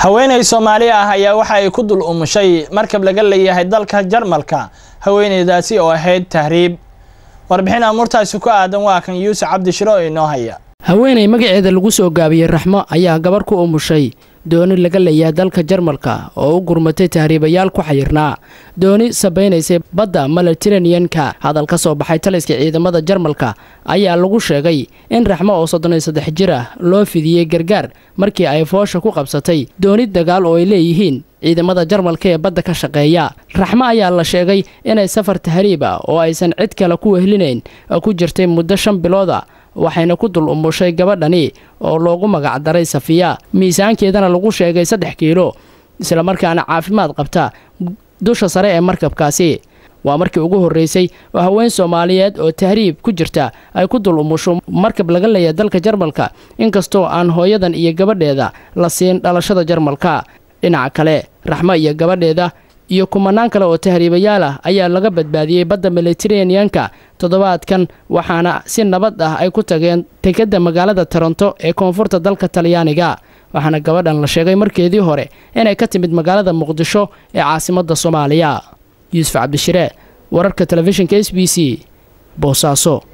haweeney soomaali ah ayaa waxa ay ku dul umushay markab laga leeyahay dalka jarmalka haweeneydaasi oo ahayd tahriib warbixin amuurtaasi ku aadan waa kan yuusuf cabdishiro oo inoo haya haweeney magaceeda lagu soo gaabiyey raxmo ayaa gabar ku umushay dooni laga leeyahay dalka jarmalka oo u gurmatay tahriibayaal ku xayirnaa dooni sabaynaysay badda mediteraniyanka hadal ka soo baxay taliska ciidamada jarmalka ayaa lagu sheegay in raxmo oo soddon iyo saddex jir ah loo fidiyey gargaar markii ay foosha ku qabsatay dooni dagaal oo ay leeyihiin ciidamada jarmalka ee badda ka shaqeeya raxmo ayaa la sheegay inay safar tahriib ah oo aysan cid kale ku wehlinayn ku jirtay muddo shan bilood a ah waxayna ku dul umushay gabadhani oo loogu magacdaray safiya miisaankeedana lagu sheegay saddex kiilo markaana caafimaad qabta dusha sare ee markabkaasi waa markii ugu horreysay oo haween soomaaliyeed oo tahriib ku jirta ay ku dul umusho markab laga leeyahay dalka jarmalka inkastoo aan hooyadan iyo gabadheeda la siin dhalashada jarmalka dhinaca kale raxma iyo gabadheeda iyo kumanaan kale oo tahriibayaal ah ayaa laga badbaadiyey badda militaraneanka toddobaadkan waxaana si nabad ah ay ku tageen dekedda magaalada toronto ee koonfurta dalka talyaaniga waxaana gabadhan la sheegay markeedii hore inay ka timid magaalada muqdisho ee caasimadda soomaaliya yuusuf cabdishire wararka telefishinka s boosaaso